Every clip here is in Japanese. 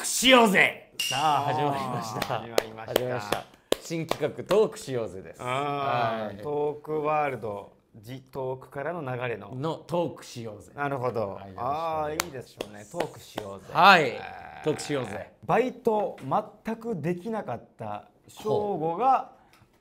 ークしようぜさあ始まりました始まりました新企画トークしようぜです、はい、トークワールドジトークからの流れののトークしようぜなるほど、はい、ああいいでしょうねトークしようぜはいトークしようぜバイト全くできなかった省吾が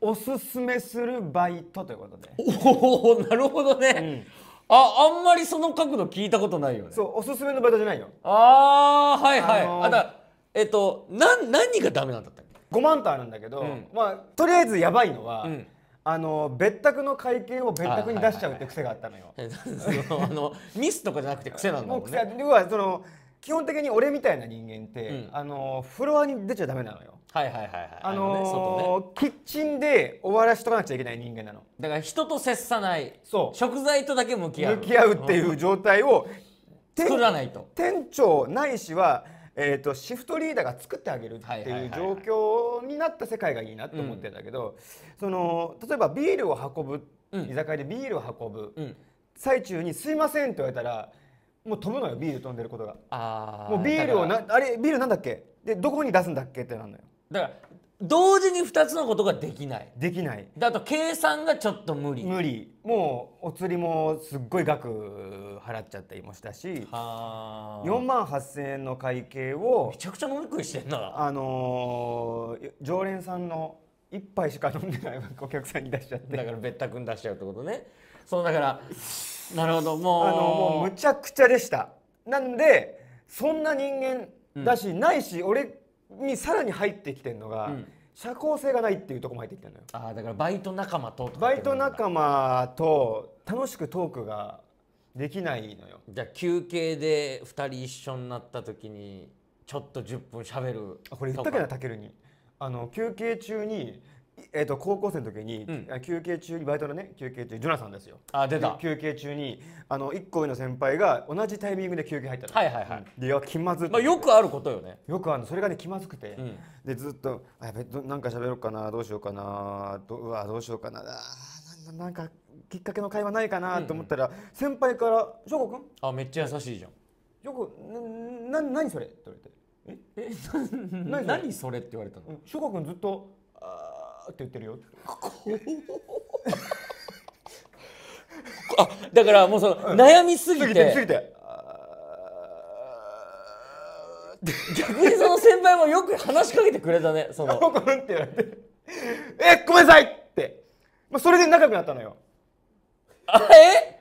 おすすめするバイトということでおおなるほどね、うんああんまりその角度聞いたことないよねそうおすすめのバイトじゃないよああはいはい、あのー、あだえっとな何がダメなんだったっけ5万とあるんだけど、うん、まあとりあえずやばいのは、うんあの別宅の会計を別宅に出しちゃうって癖があったのよ。あのミスとかじゃなくて癖なんだもんね。要はその基本的に俺みたいな人間って、うん、あのフロアに出ちゃダメなのよ。はいはいはいはい。あのー、あのねね、キッチンで終わらしとかなくちゃいけない人間なの。だから人と接さない。そう。食材とだけ向き合う。向き合うっていう状態を、作らないと。店長ないしは。えーと、シフトリーダーが作ってあげるっていう状況になった世界がいいなと思ってんだけど、その例えばビールを運ぶ、うん、居酒屋でビールを運ぶ、うん、最中に「すいません」って言われたらもう飛ぶのよビール飛んでることが。もうビールをなあれビールなんだっけでどこに出すんだっけってなるのよ。だから同時に2つのことができないできないだと計算がちょっと無理無理もうお釣りもすっごい額払っちゃったりもしたし4万8千円の会計をめちゃくちゃ文句してんなあのー、常連さんの一杯しか飲んでないお客さんに出しちゃってだから別宅に出しちゃうってことねそうだからなるほどもうあのもうむちゃくちゃでしたなんでそんな人間だし、うん、ないし俺にさらに入ってきてるのが、うん、社交性がないっていうとこも入ってきてるのよあだからバイト仲間とバイト仲間と楽しくトークができないのよじゃあ休憩で2人一緒になった時にちょっと10分しゃべるあこれ言ったけなたけるにあの休憩中にえー、と高校生の時に、休憩中にバイトのね休憩中ジョナサンですよあ出た休憩中にあの1個上の先輩が同じタイミングで休憩入ったのはいはいはい、うん、でいや気まずまあ、よくあることよねよくあるそれがね気まずくて、うん、でずっと「あやべなんか喋ろうかなどうしようかなどうわどうしようかなあなんかきっかけの会話ないかな」と思ったら、うんうん、先輩から「翔く君あめっちゃ優しいじゃん」よく「な何それ?」って言われて「ええ 何それ?」って言われたの翔吾君ずっと「ああ」って言ってるよ。あだからもうその悩みすぎて。逆にその先輩もよく話しかけてくれたね その「ごめん」って言われて「えごめんなさい!」って、まあ、それで仲良くなったのよあえ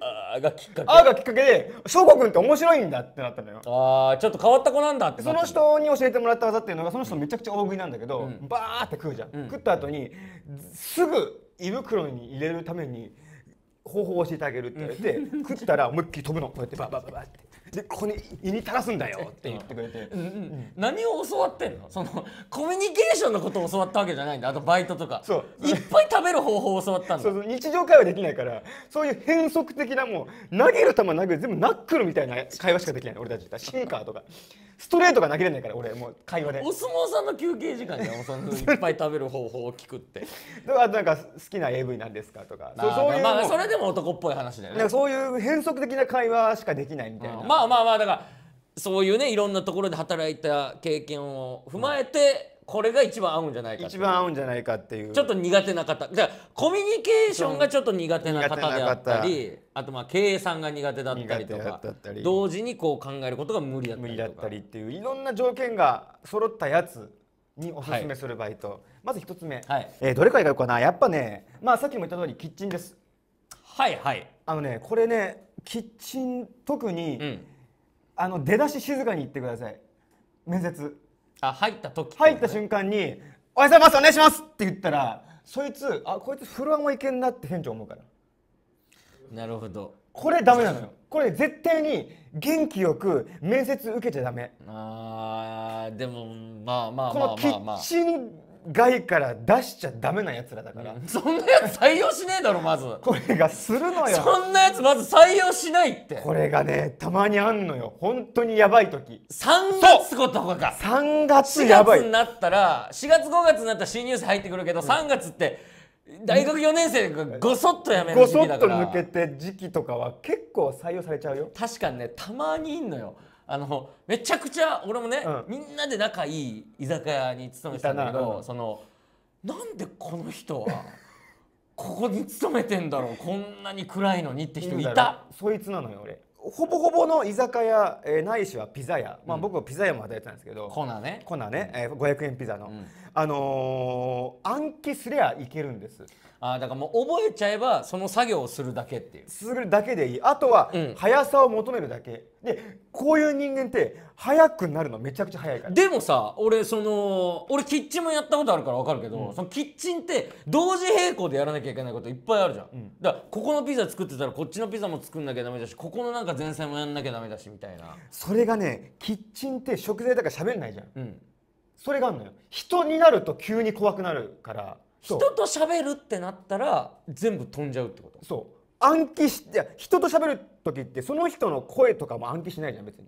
あがきっかけあがきっかけで翔吾君って面白いんだってなったのよああちょっと変わった子なんだってその人に教えてもらった技っていうのがその人めちゃくちゃ大食いなんだけど、うん、バーって食うじゃん、うん、食った後にすぐ胃袋に入れるために方法を教えてあげるって言われて、うん、食ったら思いっきり飛ぶのこうやってババババってでここに胃に垂らすんだよって言ってくれて、うんうん、何を教わってんのそのコミュニケーションのことを教わったわけじゃないんだあとバイトとかそういっぱい食べる方法を教わったんだそうそう日常会話できないからそういう変則的なもう投げる球投げる全部ナックルみたいな会話しかできない俺たちシンカーとかストレートが投げれないから俺もう会話でお相撲さんの休憩時間じゃんそいっぱい食べる方法を聞くって あとなんか好きな AV なんですかとかそういう、まあ、それでも男っぽい話だよねそういう変則的な会話しかできないみたいな、うんまあまあまあだからそういうねいろんなところで働いた経験を踏まえて、これが一番合うんじゃないかい一番合うんじゃないかっていうちょっと苦手な方じゃコミュニケーションがちょっと苦手な方であったりあとまあ経営さんが苦手だったりとかったり同時にこう考えることが無理だった無理りだったりっていういろんな条件が揃ったやつにおすすめするバイト、まず一つ目、はいえーどれからいこうかなやっぱねまあさっきも言った通りキッチンですはいはいあのねこれねキッチン特に、うん、あの出だし静かに言ってください面接あ入った時、ね、入った瞬間に「おはようございますお願いします!」って言ったらそいつあこいつフロアもいけんなって店長思うからなるほどこれダメなのよこれ絶対に元気よく面接受けちゃダメあーでもまあまあまあまあ、まあ、このキッチン外から出しちゃダメなやつらだから、うん、そんなやつ採用しねえだろまずこれがするのよそんなやつまず採用しないってこれがねたまにあんのよ本当にやばい時3月とかか3月やばい4月になったら4月5月になったら新入生入ってくるけど、うん、3月って大学4年生がごそっとやめる時期だからごそっと抜けて時期とかは結構採用されちゃうよ確かにねたまにいんのよあのめちゃくちゃ俺もね、うんみんなで仲いい居酒屋に勤めてたんだけど、うんそのなんでこの人はここに勤めてんだろうこんなに暗いのにって人いいた。そいつなのよ俺ほぼほぼの居酒屋、えーないしはピザ屋、まあ、僕はピザ屋も働いてたんですけど、コナねコナね、えー500円ピザの、あのー、暗記すりゃいけるんですあだからもう覚えちゃえばその作業をするだけっていうするだけでいいあとは速さを求めるだけ、うん、でこういう人間って速くなるのめちゃくちゃ速いからでもさ俺その俺キッチンもやったことあるから分かるけど、うん、そのキッチンって同時並行でやらなきゃいけないこといっぱいあるじゃん、うん、だからここのピザ作ってたらこっちのピザも作んなきゃダメだしここのなんか前菜もやんなきゃダメだしみたいなそれがねキッチンって食材だから喋んないじゃん、うんそれがあるのよ人になると急に怖くなるから人と喋るってなったら全部飛んじゃうってことそう暗記して人と喋る時ってその人の声とかも暗記しないじゃん別に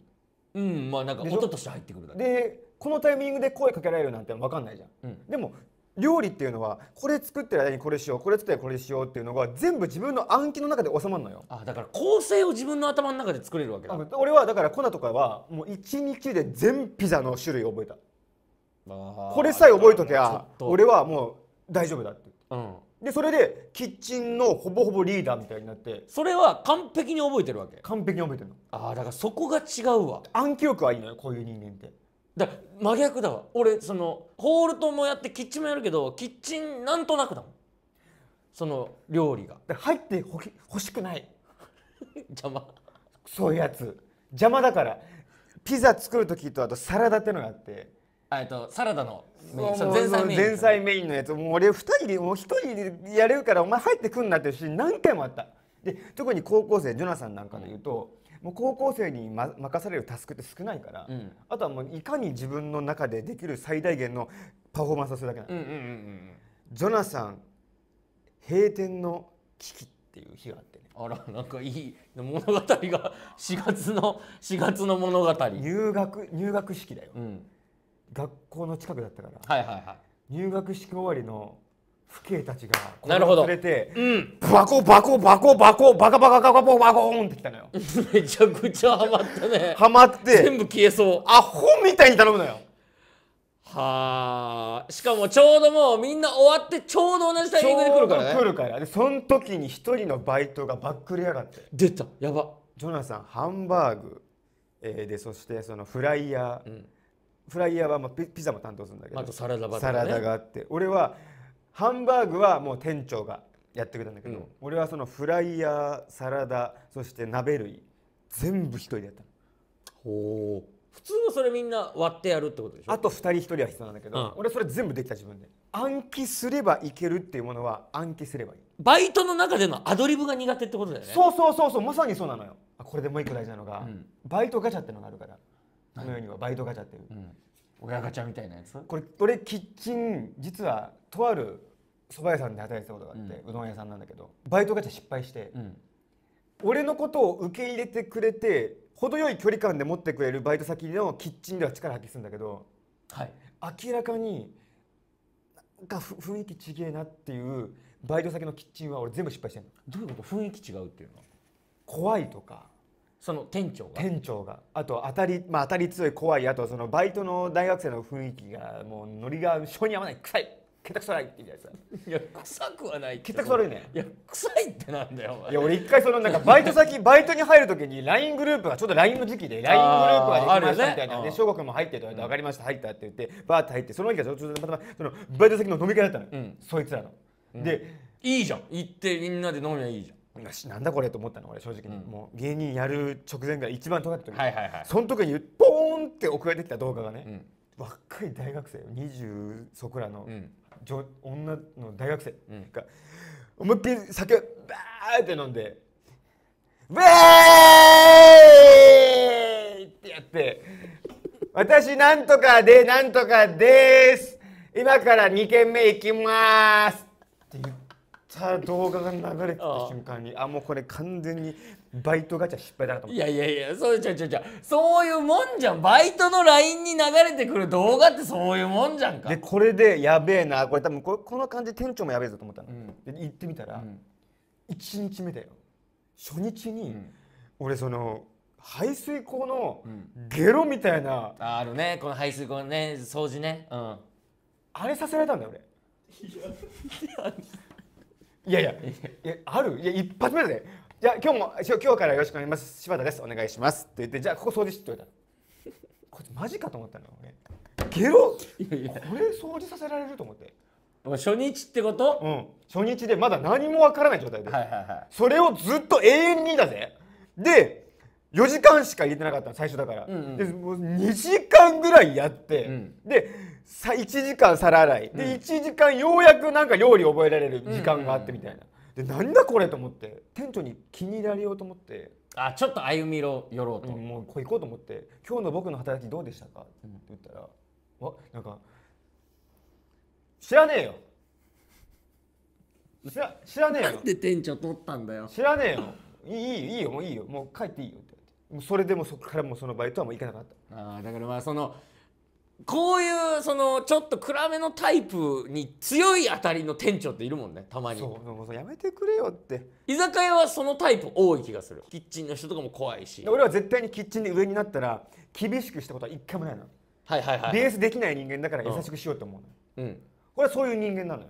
うんまあなんか音として入ってくるだけでこのタイミングで声かけられるなんて分かんないじゃん、うん、でも料理っていうのはこれ作ってる間にこれしようこれ作ってこれしようっていうのが全部自分の暗記の中で収まるのよあだから構成を自分の頭の中で作れるわけだ俺はだから粉とかはもう1日で全ピザの種類覚えたこれさえ覚えとけゃ俺はもう大丈夫だって、うん、でそれでキッチンのほぼほぼリーダーみたいになってそれは完璧に覚えてるわけ完璧に覚えてるのああだからそこが違うわ暗記力はいいのよこういう人間ってだ真逆だわ俺そのホールトもやってキッチンもやるけどキッチンなんとなくだもんその料理が入ってほ欲しくない 邪魔そういうやつ邪魔だからピザ作る時とあとサラダってのがあってえっとサラダのメイン前菜メイン前菜メインのやつもう俺2人でもう1人でやれるからお前入ってくんなっていうシーン何回もあったで特に高校生ジョナサンなんかで言うと、うん、もう高校生に、ま、任されるタスクって少ないから、うん、あとはもういかに自分の中でできる最大限のパフォーマンスをするだけなの、うんうんうんうん、ジョナサン閉店の危機っていう日があってねあらなんかいい物語が4月の4月の物語入学入学式だよ、うん学校の近くだったから、はいはいはい入学式終わりの父兄たちがこれなるほどを連れて、うんバコバコバコバコバカバカバカバコバコーンってきたのよめちゃくちゃハマったねハマって全部消えそうアホみたいに頼むのよはあしかもちょうどもうみんな終わってちょうど同じタイミングで来るからね来るからでその時に一人のバイトがバックれやがって出たやばジョナサンハンバーグ、えーでそしてそのフライヤー、フライヤーはまあピザも担当するんだけどあとサラダバー、ね、サラダがあって俺はハンバーグはもう店長がやってくれたんだけど、うん、俺はそのフライヤーサラダそして鍋類全部一人でやったの。ほう普通はそれみんな割ってやるってことでしょあと2人1人は必要なんだけど、うん、俺それ全部できた自分で暗記すればいけるっていうものは暗記すればいいバイトの中でのアドリブが苦手ってことだよねそうそうそうそうまさにそうなのよこれでもう一個大事なのが、うん、バイトガチャってのがあるからのようにはバイトガチャっていう、うん、親ガチャみたいなやつこれ俺キッチン実はとある蕎麦屋さんで働いてたことがあって、うどん屋さんなんだけどバイトガチャ失敗して、俺のことを受け入れてくれて程よい距離感で持ってくれるバイト先のキッチンでは力発揮するんだけど、はい、明らかになんか雰囲気ちげえなっていうバイト先のキッチンは俺全部失敗してんのどういうこと雰囲気違うっていうの怖いとかその店長が店長があと当たりまあ当たり強い怖いあとそのバイトの大学生の雰囲気がもうノリが性に合わない臭いけたくそないって言うじゃないですかいや臭くはないけたくそ悪いねいや臭いってなんだよいや俺一回そのなんかバイト先 バイトに入る時に LINE グループがちょっと LINE の時期で LINE グループができましたみたいなで翔吾君も入ってと言われて分かりました入ったって言ってバーって入ってその日がちょっとまたそのバイト先の飲み会だったの、うん、そいつらの、うん、でいいじゃん行ってみんなで飲みゃいいじゃんなんだこれと思ったの俺正直に、うん、もう芸人やる直前が一番尖った時、はいはいはい、その時にポーンって送られてきた動画がね、うん、若い大学生20そこらの、うん、女の大学生が、うん、思いっきり酒バーって飲んで「ウェーイ!」ってやって「私なんとかでなんとかです今から2軒目行きます」た動画が流れてた瞬間にあもうこれ完全にバイトガチャ失敗だなと思っいやいやいやそうじゃじゃそういうもんじゃんバイトの LINE に流れてくる動画ってそういうもんじゃんかでこれでやべえなこれ多分ここの感じ店長もやべえぞと思ったの、うん、で行ってみたら、う1日目だよ初日に、俺その排水口のゲロみたいな、ああるねこの排水口ね掃除ねうんあれさせられたんだよ俺いやいやいや、いやあるいや一発目で、じゃあ今日も今日からよろしくお願いします。柴田です。お願いします。って言ってじゃあここ掃除しおいたの。こいつマジかと思ったの俺。ゲロ。いやいやこれ掃除させられると思って。初日ってこと？うん。初日でまだ何もわからない状態で、はいはいはい。それをずっと永遠にだぜ。で4時間しか入れてなかった最初だから、うんうん、でもう2時間ぐらいやって、うん、でさ1時間皿洗い、で1時間ようやくなんか料理覚えられる時間があってみたいな、でなんだこれと思って店長に気に入られようと思ってあちょっと歩み寄ろうと、うん、もうこう行こうと思って「今日の僕の働きどうでしたか?」って言ったら「わなんか知らねえよ」知ら知らねえよ。なんで店長取ったんだよ。知らねえよ。いいいいよもういいよもう帰っていいよそれでもそこからもそのバイトはもう行かなかったあだからまあそのこういうそのちょっと暗めのタイプに強いあたりの店長っているもんねたまにそううやめてくれよって居酒屋はそのタイプ多い気がするキッチンの人とかも怖いし俺は絶対にキッチンで上になったら厳しくしたことは一回もないのはいはいはいベースできない人間だから優しくしようと思うの、うん、これはそういう人間なのよ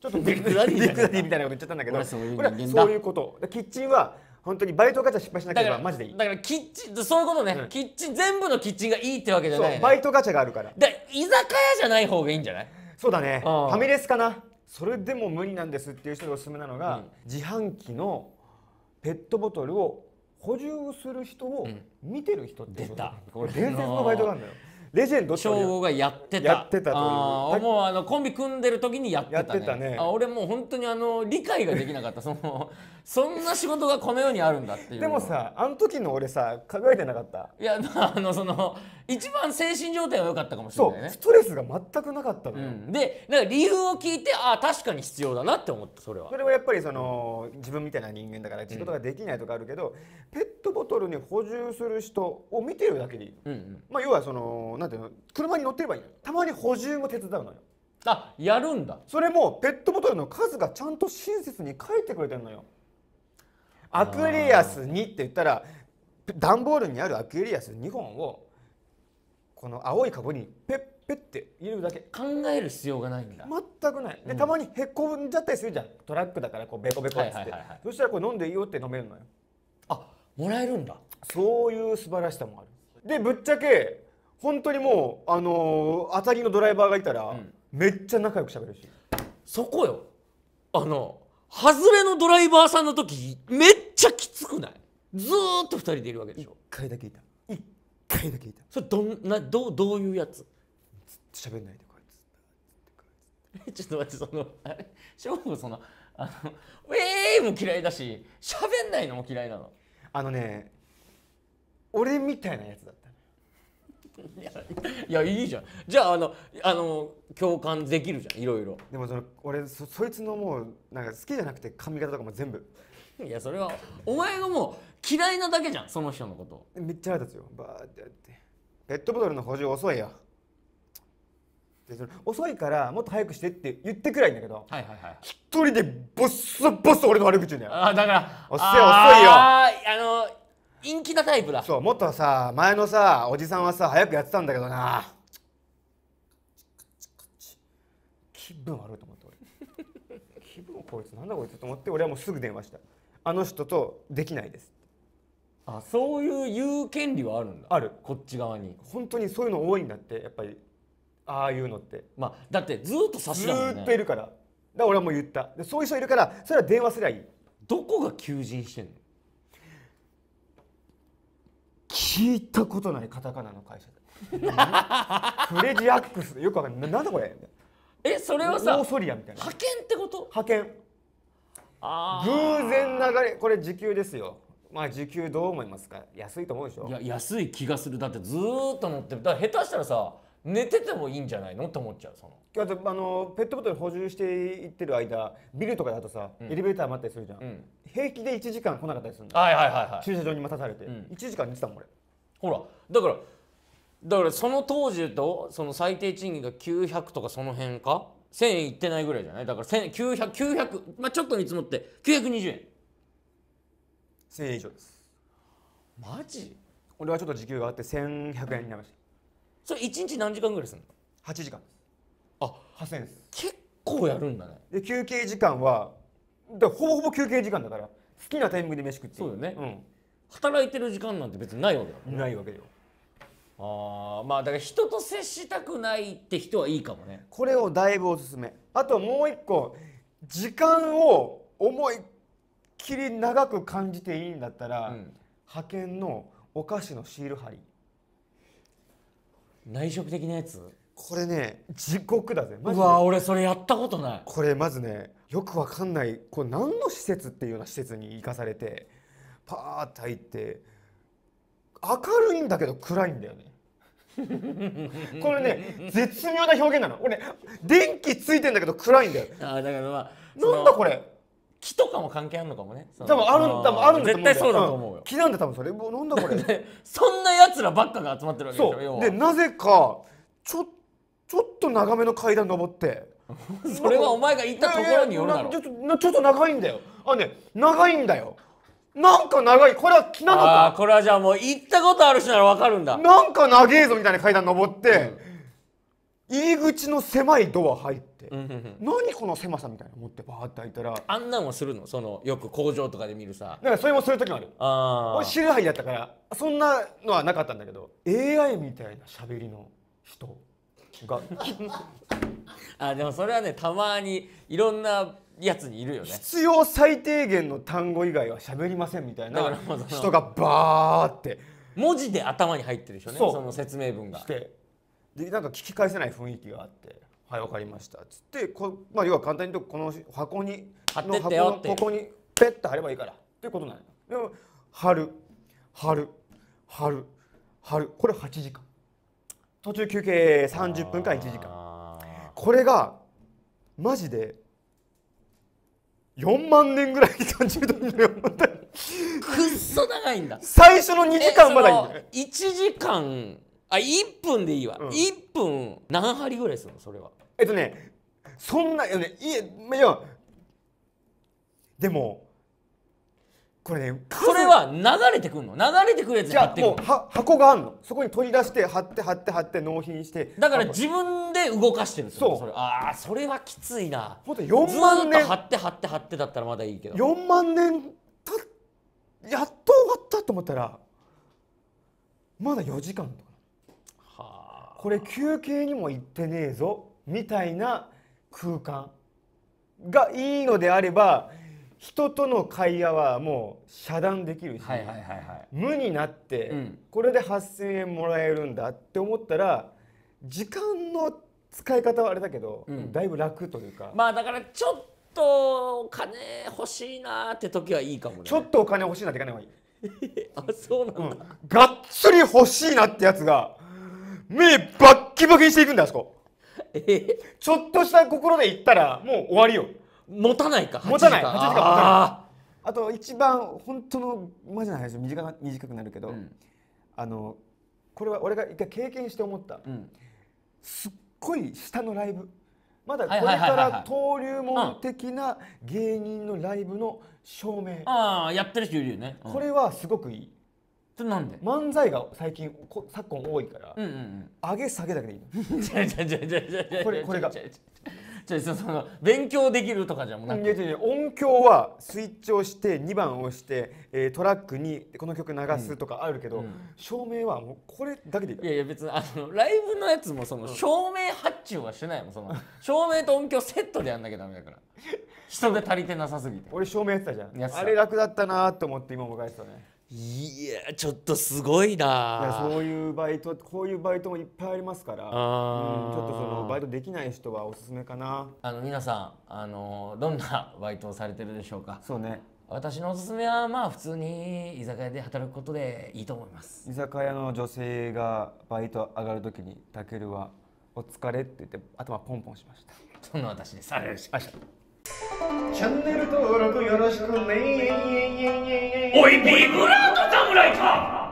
ちょっとビッグディみたいなこと言っちゃったんだけどこれはそういうことキッチンは本当にバイトガチャ失敗しなければマジでいいだからキッチンそういうことね、うん、キッチン全部のキッチンがいいってわけじゃない、ね、バイトガチャがあるからで居酒屋じゃない方がいいんじゃないそうだねファミレスかなそれでも無理なんですっていう人におすすめなのが、うん、自販機のペットボトルを補充する人を見てる人って、うん、出たこれ伝説のバイトなんだよ レジェンド称号がやってたやってたというあもうあのコンビ組んでる時にやってたねやってたねあ俺もう本当にあの理解ができなかったそのそんな仕事がこの世にあるんだっていうでもさあの時の俺さ考えてなかったいやあのその一番精神状態は良かったかもしれないねストレスが全くなかったのよ、うん、でなんか理由を聞いてああ確かに必要だなって思ったそれはそれはやっぱりその、自分みたいな人間だから仕事ができないとかあるけど、うん、ペットボトルに補充する人を見てるだけでいい、うんうん、まあ要はそのなんていうの車に乗ってればいいのたまに補充も手伝うのよあやるんだそれもペットボトルの数がちゃんと親切に書いてくれてるのよアクエリアス2って言ったら段ボールにあるアクエリアス2本をこの青いカゴにペッペッて入れるだけ考える必要がないんだ全くないでたまにへこんじゃったりするじゃんトラックだからこうベコベコっつってそしたらこれ飲んでいいよって飲めるのよあもらえるんだそういう素晴らしさもあるでぶっちゃけ本当にもうあのー、アタのドライバーがいたら、うん、めっちゃ仲良くしゃべるしそこよあの外れのドライバーさんの時めっちゃきつくないずっと2人でいるわけでしょ1回だけいた1回だけいたそれどんなどうどういうやつずっと喋んないでこいつ ちょっと待ってそのあれ勝負そのあのウェーイも嫌いだし喋んないのも嫌いなのあのね俺みたいなやつだったいやいいじゃんじゃああのあの共感できるじゃんいろいろでもその俺そそいつのもうなんか好きじゃなくて髪型とかも全部いやそれはお前がもう嫌いなだけじゃんその人のことめっちゃ腹立つよバーってやってペットボトルの補充遅いよでその遅いからもっと早くしてって言ってくらいんだけど、はいはいはい、一人でボッサボッサ俺の悪口言うんだよあだから遅い遅いよああの陰気なタイプだそうもっとさ前のさおじさんはさ早くやってたんだけどな気分悪いと思って俺気分こいつなんだこいつと思って俺はもうすぐ電話したあの人とできないですあそういう言う権利はあるんだあるこっち側に本当にそういうの多いんだってやっぱりああいうのってまあだってずっと差しだもん、ね、ずっといるからだから俺はもう言ったでそういう人いるからそれは電話すりゃいいどこが求人してんの聞いたことないカタカナの会社でフレジアックスよくわかんないなんだこれえそれはさオーソリアみたいな派遣ってこと派遣偶然流れこれ時給ですよまあ時給どう思いますか安いと思うでしょいや安い気がするだってずーっと乗ってるだから下手したらさ寝ててもいいんじゃないのと思っちゃうそのだっあのペットボトル補充していってる間ビルとかだとさ、うんエレベーター待ったりするじゃん、うん平気で1時間来なかったりするんだはいはいはいはい駐車場に待たされて、ん1時間寝てたもん俺ほらだからだからその当時とその最低賃金が900とかその辺か1000円いってないぐらいじゃないだから900、900まあ、ちょっと見積もって920円1000円以上ですマジ俺はちょっと時給があって1100円になりましたそれ1日何時間ぐらいするの ?8 時間あ8000円です結構やるんだねで休憩時間はだほぼほぼ休憩時間だから好きなタイミングで飯食ってそうだよね、うん働いてる時間なんて別にないわけだないわけよあーまあだから人と接したくないって人はいいかもねこれをだいぶおすすめあともう一個時間を思いっきり長く感じていいんだったら、うん派遣のお菓子のシール貼り内職的なやつこれね地獄だぜうでわ俺それやったことないこれまずねよくわかんないこれ何の施設っていうような施設に行かされてパーって入って明るいんだけど暗いんだよね これね絶妙な表現なの俺、電気ついてんだけど暗いんだよあだからまあなんだこれ木とかも関係あるのかもね多分ある多分あるんだ絶対そうだと思うよ、木なんで多分それもうなんだこれ そんなやつらばっかが集まってるわけでしょでなぜかちょちょっと長めの階段登って それはお前が行ったところによるだろちょっと長いんだよあね長いんだよなんか長いこれは木なのかあこれはじゃあもう行ったことある人ならわかるんだなんか長えぞみたいな階段登って、うん、入り口の狭いドア入って、うん、何この狭さみたいな思ってバーって開いたらあんなんもするのそのよく工場とかで見るさだからそれもする時もあるあ俺知る範囲だったからそんなのはなかったんだけど AI みたいな喋りの人が あでもそれはねたまにいろんなやつにいるよね必要最低限の単語以外は喋りませんみたいな人がバーって文字で頭に入ってるでしょねその説明文がでなんか聞き返せない雰囲気があって「はい分かりました」っつってこ、まあ、要は簡単に言うとこの箱に貼ってってよってここにペッと貼ればいいからっていうことなんでも貼る貼る貼る貼るこれ8時間途中休憩30分から1時間これがマジで4万年ぐらい30度に4万くっそ長いんだ最初の2時間まだいいんだ1時間あ1分でいいわ、うん、1分何針ぐらいするのそれはえっとねそんなよねいやでもこれねそれは流れてくるの流れてくるやつじゃあもうは箱があるのそこに取り出して貼って貼って貼って納品してだから自分で動かしてるんですよそうああそれはきついなほんと4万年貼って貼って貼ってだったらまだいいけど4万年たやっと終わったと思ったらまだ4時間とかはあこれ休憩にも行ってねえぞみたいな空間がいいのであれば、人との会話はもう遮断できるし、無になって、うん、これで8,000円もらえるんだって思ったら時間の使い方はあれだけど、うん、だいぶ楽というかまあだからちょっとお金欲しいなって時はいいかもねちょっとお金欲しいなって言わない方がいい あそうなんだ、うん、がっつり欲しいなってやつが目バッキバキにしていくんだあそこ、えちょっとした心で言ったらもう終わりよ持たないか持たない8時間持たないあと一番本当のマジな話短短くなるけど、うん、あのこれは俺が一回経験して思った、うん、すっごい下のライブまだこれから登竜門的な芸人のライブの証明、ああやってる人いるよね、うん、これはすごくいいなんで漫才が最近こ昨今多いから、うんうんうん、上げ下げだけでいいのこれこれがじゃその勉強できるとかじゃもなくて音響はスイッチをして2番を押して、えー、トラックにこの曲流すとかあるけど、うんうん、照明はもうこれだけでいいいやいや別にあのライブのやつもその照明発注はしてないもんその照明と音響セットでやんなきゃダメだから人で足りてなさすぎて俺照明やってたじゃんあれ楽だったなと思って今も返すたねいやちょっとすごいなそういうバイトこういうバイトもいっぱいありますから、うん、ちょっとそのバイトできない人はおすすめかなあの皆さんあのどんなバイトをされてるでしょうかそうね私のおすすめはまあ普通に居酒屋で働くことでいいと思います居酒屋の女性がバイト上がるときにたけるは「お疲れ」って言って頭ポンポンしましたそんな私ですあましたチャンネル登録よろしくねおいビブラート侍か